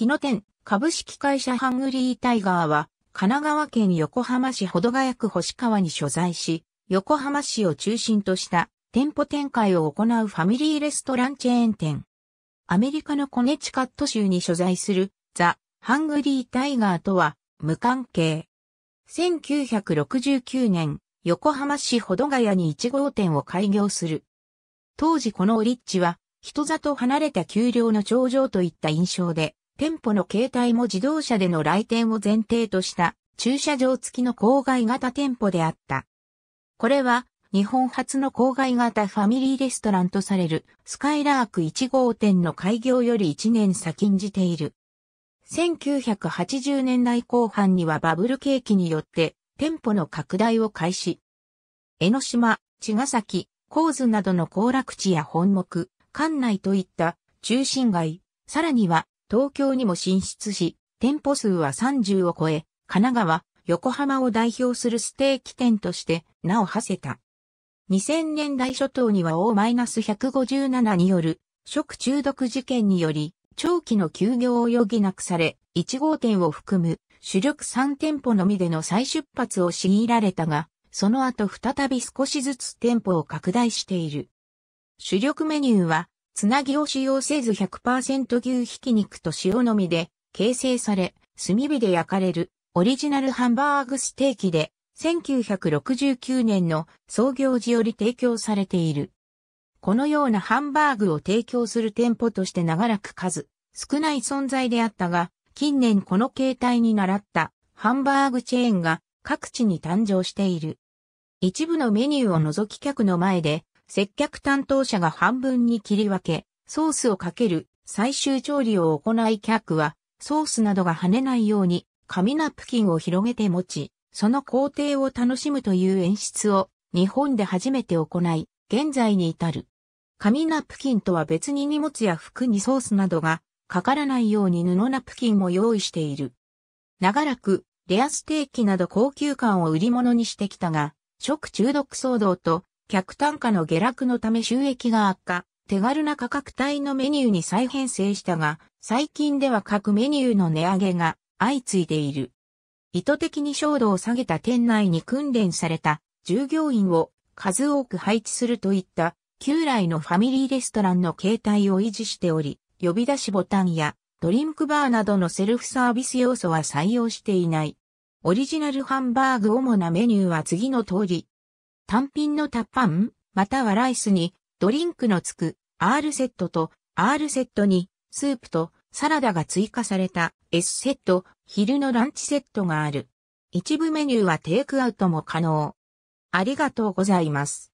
日野店株式会社ハングリータイガーは神奈川県横浜市保土ヶ谷区星川に所在し、横浜市を中心とした店舗展開を行うファミリーレストランチェーン店。アメリカのコネチカット州に所在するザ・ハングリータイガーとは無関係。1969年、横浜市保土ヶ谷に1号店を開業する。当時このオリッジは人里離れた丘陵の頂上といった印象で、店舗の携帯も自動車での来店を前提とした駐車場付きの郊外型店舗であった。これは日本初の郊外型ファミリーレストランとされるスカイラーク1号店の開業より1年先んじている。1980年代後半にはバブル景気によって店舗の拡大を開始。江ノ島、茅ヶ崎、神津などの行楽地や本木、館内といった中心街、さらには東京にも進出し、店舗数は30を超え、神奈川、横浜を代表するステーキ店として名を馳せた。2000年代初頭には O-157 による食中毒事件により長期の休業を余儀なくされ、1号店を含む主力3店舗のみでの再出発を強いられたが、その後再び少しずつ店舗を拡大している。主力メニューはつなぎを使用せず100%牛ひき肉と塩のみで形成され、炭火で焼かれるオリジナルハンバーグステーキで1969年の創業時より提供されている。このようなハンバーグを提供する店舗として長らく数少ない存在であったが、近年この形態に習ったハンバーグチェーンが各地に誕生している。一部のメニューを除き客の前で接客担当者が半分に切り分け、ソースをかける最終調理を行い客は、ソースなどが跳ねないように、紙ナプキンを広げて持ち、その工程を楽しむという演出を日本で初めて行い、現在に至る。紙ナプキンとは別に荷物や服にソースなどがかからないように布ナプキンも用意している。長らくレアステーキなど高級感を売り物にしてきたが、食中毒騒動と客単価の下落のため収益が悪化、手軽な価格帯のメニューに再編成したが、最近では各メニューの値上げが相次いでいる。意図的に照度を下げた店内に訓練された従業員を数多く配置するといった旧来のファミリーレストランの形態を維持しており、呼び出しボタンやドリンクバーなどのセルフサービス要素は採用していない。オリジナルハンバーグ主なメニューは次の通り、単品のタッパン、またはライスに、ドリンクのつく、R セットと、R セットに、スープと、サラダが追加された S セット、昼のランチセットがある。一部メニューはテイクアウトも可能。ありがとうございます。